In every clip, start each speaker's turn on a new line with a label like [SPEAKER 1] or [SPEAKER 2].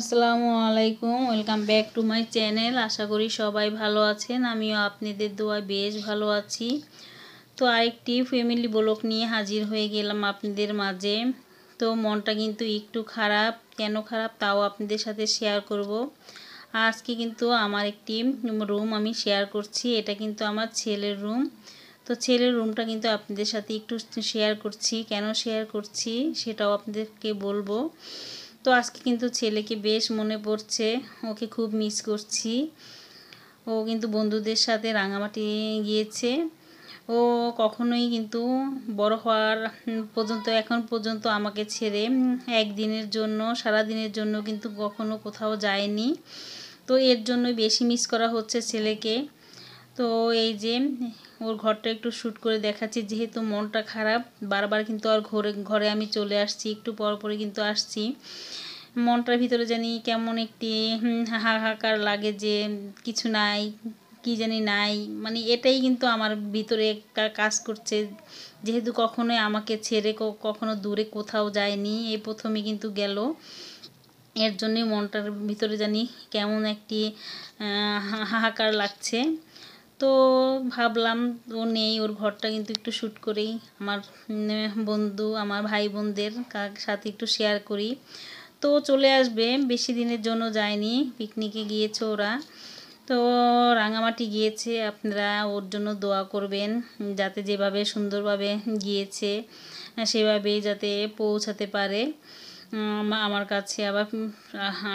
[SPEAKER 1] আসসালামু আলাইকুম welcome back to my channel আশা করি সবাই ভালো আছেন আমিও আপনাদের দোয়ায় বেশ ভালো আছি তো আরেকটি ফ্যামিলি ব্লক নিয়ে হাজির হয়ে গেলাম আপনাদের মাঝে তো মনটা কিন্তু একটু খারাপ কেন খারাপ তাও আপনাদের সাথে শেয়ার করব আজকে কিন্তু আমার একটি রুম আমি শেয়ার করছি এটা কিন্তু আমার ছেলের রুম তো ছেলের রুমটা কিন্তু আপনাদের সাথে একটু শেয়ার করছি কেন শেয়ার করছি সেটাও আপনাদেরকে বলবো তো আজকে কিন্তু ছেলেকে বেশ মনে পড়ছে ওকে খুব মিস করছি ও কিন্তু বন্ধুদের সাথে রাঙামাটি গিয়েছে ও কখনোই কিন্তু বড় হওয়ার পর্যন্ত এখন পর্যন্ত আমাকে ছেড়ে একদিনের জন্য সারা দিনের জন্য কিন্তু কখনো কোথাও যায়নি তো এর জন্য বেশি মিস করা হচ্ছে ছেলেকে তো এই যে ওর ঘরটা একটু শ্যুট করে দেখাচ্ছি যেহেতু মনটা খারাপ বারবার কিন্তু আর ঘরে ঘরে আমি চলে আসছি একটু পর পরে কিন্তু আসছি মনটার ভিতরে জানি কেমন একটি হাহাকার লাগে যে কিছু নাই কি জানি নাই মানে এটাই কিন্তু আমার ভিতরে কাজ করছে যেহেতু কখনোই আমাকে ছেড়ে কখনো দূরে কোথাও যায়নি এই প্রথমে কিন্তু গেল এর জন্যই মনটার ভিতরে জানি কেমন একটি হাহাকার লাগছে তো ভাবলাম ও নেই ওর ঘরটা কিন্তু একটু শ্যুট করেই আমার বন্ধু আমার ভাই বোনদের সাথে একটু শেয়ার করি তো চলে আসবে বেশি দিনের জন্য যায়নি পিকনিকে গিয়েছে ওরা তো রাঙামাটি গিয়েছে আপনারা ওর জন্য দোয়া করবেন যাতে যেভাবে সুন্দরভাবে গিয়েছে সেভাবেই যাতে পৌঁছাতে পারে আমার কাছে আবার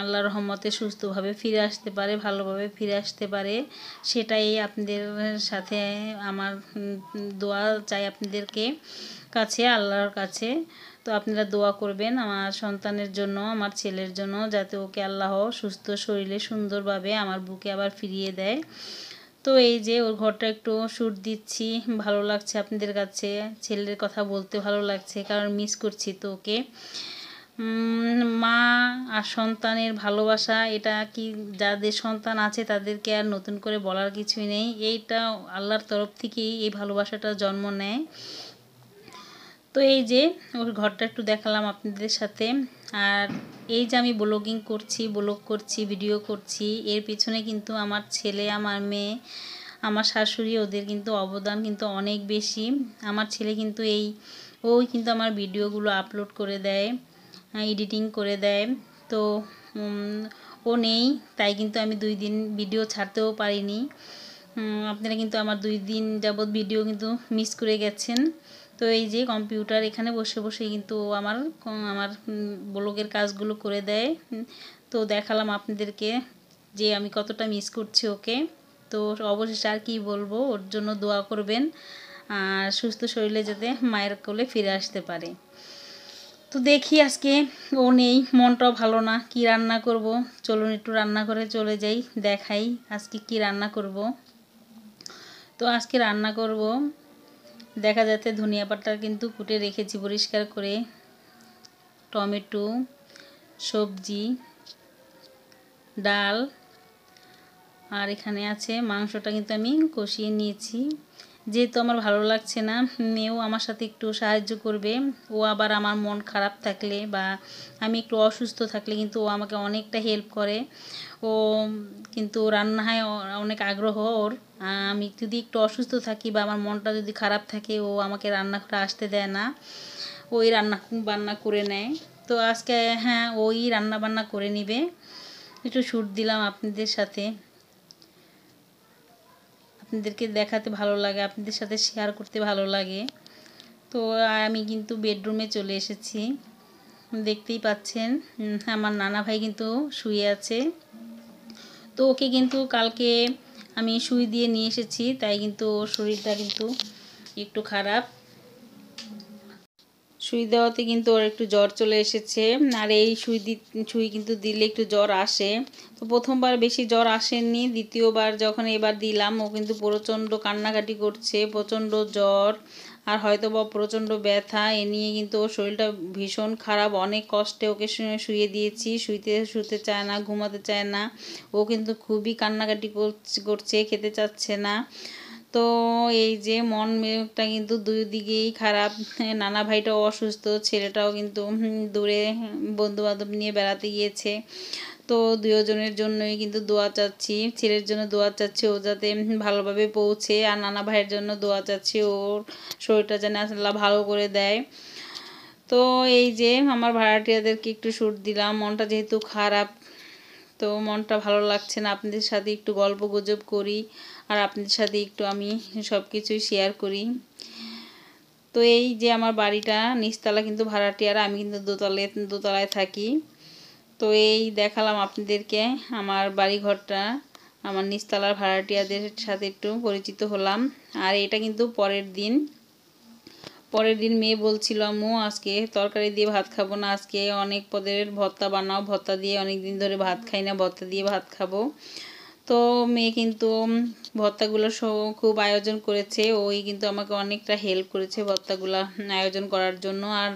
[SPEAKER 1] আল্লাহর রহমতে সুস্থভাবে ফিরে আসতে পারে ভালোভাবে ফিরে আসতে পারে সেটাই আপনাদের সাথে আমার দোয়া চাই আপনাদেরকে কাছে আল্লাহর কাছে তো আপনারা দোয়া করবেন আমার সন্তানের জন্য আমার ছেলের জন্য যাতে ওকে আল্লাহ সুস্থ শরীরে সুন্দরভাবে আমার বুকে আবার ফিরিয়ে দেয় তো এই যে ওর ঘরটা একটু সুর দিচ্ছি ভালো লাগছে আপনাদের কাছে ছেলের কথা বলতে ভালো লাগছে কারণ মিস করছি তো ওকে মা আর সন্তানের ভালোবাসা এটা কি যাদের সন্তান আছে তাদেরকে আর নতুন করে বলার কিছুই নেই এইটা আল্লাহর তরফ থেকেই এই ভালোবাসাটা জন্ম নেয় তো এই যে ওর ঘরটা একটু দেখালাম আপনাদের সাথে আর এই যে আমি ব্লগিং করছি ব্লগ করছি ভিডিও করছি এর পিছনে কিন্তু আমার ছেলে আমার মেয়ে আমার শাশুড়ি ওদের কিন্তু অবদান কিন্তু অনেক বেশি আমার ছেলে কিন্তু এই ওই কিন্তু আমার ভিডিওগুলো আপলোড করে দেয় এডিটিং হ্যাঁ, করে দেয় তো ও নেই তাই কিন্তু আমি দুই দিন ভিডিও ছাড়তেও পারিনি আপনারা কিন্তু আমার দুই দিন যাবৎ ভিডিও কিন্তু মিস করে গেছেন তো এই যে কম্পিউটার এখানে বসে বসে কিন্তু আমার আমার ব্লগের কাজগুলো করে দেয় তো দেখালাম আপনাদেরকে যে আমি কতটা মিস করছি ওকে তো অবশেষে আর কী বলবো ওর জন্য দোয়া করবেন আর সুস্থ শরীরে যাতে মায়ের কোলে ফিরে আসতে পারে তো দেখি আজকে ও নেই মনটাও ভালো না কি রান্না করব চলুন একটু রান্না করে চলে যাই দেখাই আজকে কি রান্না করব তো আজকে রান্না করব দেখা যাচ্ছে ধনিয়া পাতা কিন্তু কুটে রেখেছি পরিষ্কার করে টমেটো সবজি ডাল আর এখানে আছে মাংসটা কিন্তু আমি কষিয়ে নিয়েছি যেহেতু আমার ভালো লাগছে না মেয়েও আমার সাথে একটু সাহায্য করবে ও আবার আমার মন খারাপ থাকলে বা আমি একটু অসুস্থ থাকলে কিন্তু ও আমাকে অনেকটা হেল্প করে ও কিন্তু রান্নায় অনেক আগ্রহ ওর আমি যদি একটু অসুস্থ থাকি বা আমার মনটা যদি খারাপ থাকে ও আমাকে রান্না করে আসতে দেয় না ওই রান্না বান্না করে নেয় তো আজকে হ্যাঁ ওই রান্না বান্না করে নিবে একটু শ্যুট দিলাম আপনাদের সাথে আপনাদেরকে দেখাতে ভালো লাগে আপনাদের সাথে শেয়ার করতে ভালো লাগে তো আমি কিন্তু বেডরুমে চলে এসেছি দেখতেই পাচ্ছেন আমার নানা ভাই কিন্তু শুয়ে আছে তো ওকে কিন্তু কালকে আমি শুই দিয়ে নিয়ে এসেছি তাই কিন্তু শরীরটা কিন্তু একটু খারাপ সুই দেওয়াতে কিন্তু ওর একটু জ্বর চলে এসেছে আর এই সুই দি সুই কিন্তু দিলে একটু জ্বর আসে তো প্রথমবার বেশি জ্বর আসেনি দ্বিতীয়বার যখন এবার দিলাম ও কিন্তু প্রচণ্ড কান্নাকাটি করছে প্রচণ্ড জ্বর আর হয়তো বা প্রচণ্ড ব্যথা এ নিয়ে কিন্তু ওর শরীরটা ভীষণ খারাপ অনেক কষ্টে ওকে শুয়ে দিয়েছি শুইতে শুতে চায় না ঘুমাতে চায় না ও কিন্তু খুবই কান্নাকাটি করছে খেতে চাচ্ছে না তো এই যে মন মেয়েটা কিন্তু দুই দিকেই খারাপ নানা ভাইটাও অসুস্থ ছেলেটাও কিন্তু দূরে বন্ধুবান্ধব নিয়ে বেড়াতে গিয়েছে তো দুজনের জন্যই কিন্তু দোয়া চাচ্ছি ছেলের জন্য দোয়া চাচ্ছি ও যাতে ভালোভাবে পৌঁছে আর নানা ভাইয়ের জন্য দোয়া চাচ্ছি ওর শরীরটা যেন আসলে ভালো করে দেয় তো এই যে আমার ভাড়াটিয়াদেরকে একটু শ্যুট দিলাম মনটা যেহেতু খারাপ তো মনটা ভালো লাগছে না আপনাদের সাথে একটু গল্প গুজব করি আর আপনাদের সাথে একটু আমি সব কিছুই শেয়ার করি তো এই যে আমার বাড়িটা নিচতলা কিন্তু ভাড়াটিয়ার আমি কিন্তু দোতলায় দোতলায় থাকি তো এই দেখালাম আপনাদেরকে আমার বাড়ি ঘরটা আমার নিচতলার ভাড়াটিয়াদের সাথে একটু পরিচিত হলাম আর এটা কিন্তু পরের দিন পরের দিন মেয়ে বলছিল মো আজকে তরকারি দিয়ে ভাত খাবো না আজকে অনেক পদের ভত্তা বানাও ভত্তা দিয়ে অনেক দিন ধরে ভাত খাই না ভত্তা দিয়ে ভাত খাবো তো মেয়ে কিন্তু ভর্তাগুলো খুব আয়োজন করেছে ওই কিন্তু আমাকে অনেকটা হেল্প করেছে ভর্তাগুলো আয়োজন করার জন্য আর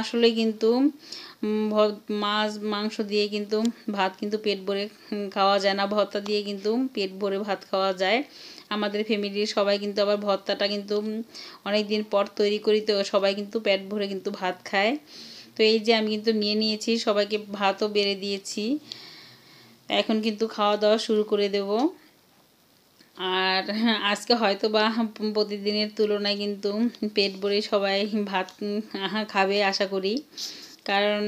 [SPEAKER 1] আসলে কিন্তু মাছ মাংস দিয়ে কিন্তু ভাত কিন্তু পেট ভরে খাওয়া যায় না ভর্তা দিয়ে কিন্তু পেট ভরে ভাত খাওয়া যায় আমাদের ফ্যামিলির সবাই কিন্তু আবার ভর্তাটা কিন্তু অনেক দিন পর তৈরি করি তো সবাই কিন্তু পেট ভরে কিন্তু ভাত খায় তো এই যে আমি কিন্তু নিয়ে নিয়েছি সবাইকে ভাতও বেড়ে দিয়েছি এখন কিন্তু খাওয়া দাওয়া শুরু করে দেব আর আজকে হয়তো বা প্রতিদিনের তুলনায় কিন্তু পেট ভরে সবাই ভাত খাবে আশা করি কারণ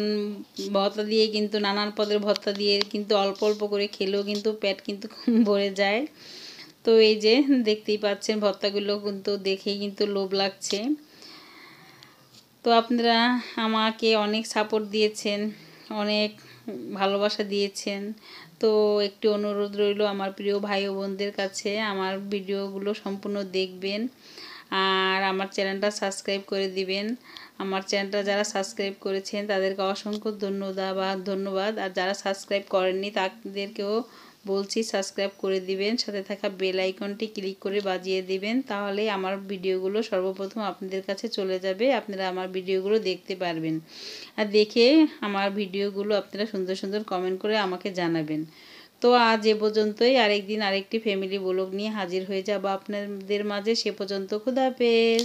[SPEAKER 1] ভত্তা দিয়ে কিন্তু নানান পদের ভত্তা দিয়ে কিন্তু অল্প অল্প করে খেলেও কিন্তু পেট কিন্তু ভরে যায় তো এই যে দেখতেই পাচ্ছেন ভত্তাগুলো কিন্তু দেখেই কিন্তু লোভ লাগছে তো আপনারা আমাকে অনেক সাপোর্ট দিয়েছেন অনেক ভালোবাসা দিয়েছেন তো একটি অনুরোধ রইল আমার প্রিয় ভাই ও বোনদের কাছে আমার ভিডিওগুলো সম্পূর্ণ দেখবেন আর আমার চ্যানেলটা সাবস্ক্রাইব করে দিবেন আমার চ্যানেলটা যারা সাবস্ক্রাইব করেছেন তাদেরকে অসংখ্য ধন্যবাদ ধন্যবাদ আর যারা সাবস্ক্রাইব করেননি তাদেরকেও বলছি সাবস্ক্রাইব করে দিবেন সাথে থাকা বেল আইকনটি ক্লিক করে বাজিয়ে দিবেন তাহলে আমার ভিডিওগুলো সর্বপ্রথম আপনাদের কাছে চলে যাবে আপনারা আমার ভিডিওগুলো দেখতে পারবেন আর দেখে আমার ভিডিওগুলো আপনারা সুন্দর সুন্দর কমেন্ট করে আমাকে জানাবেন তো আজ এ পর্যন্তই আরেকদিন আরেকটি ফ্যামিলি ব্লগ নিয়ে হাজির হয়ে যাব আপনাদের মাঝে সে পর্যন্ত খুদাপেস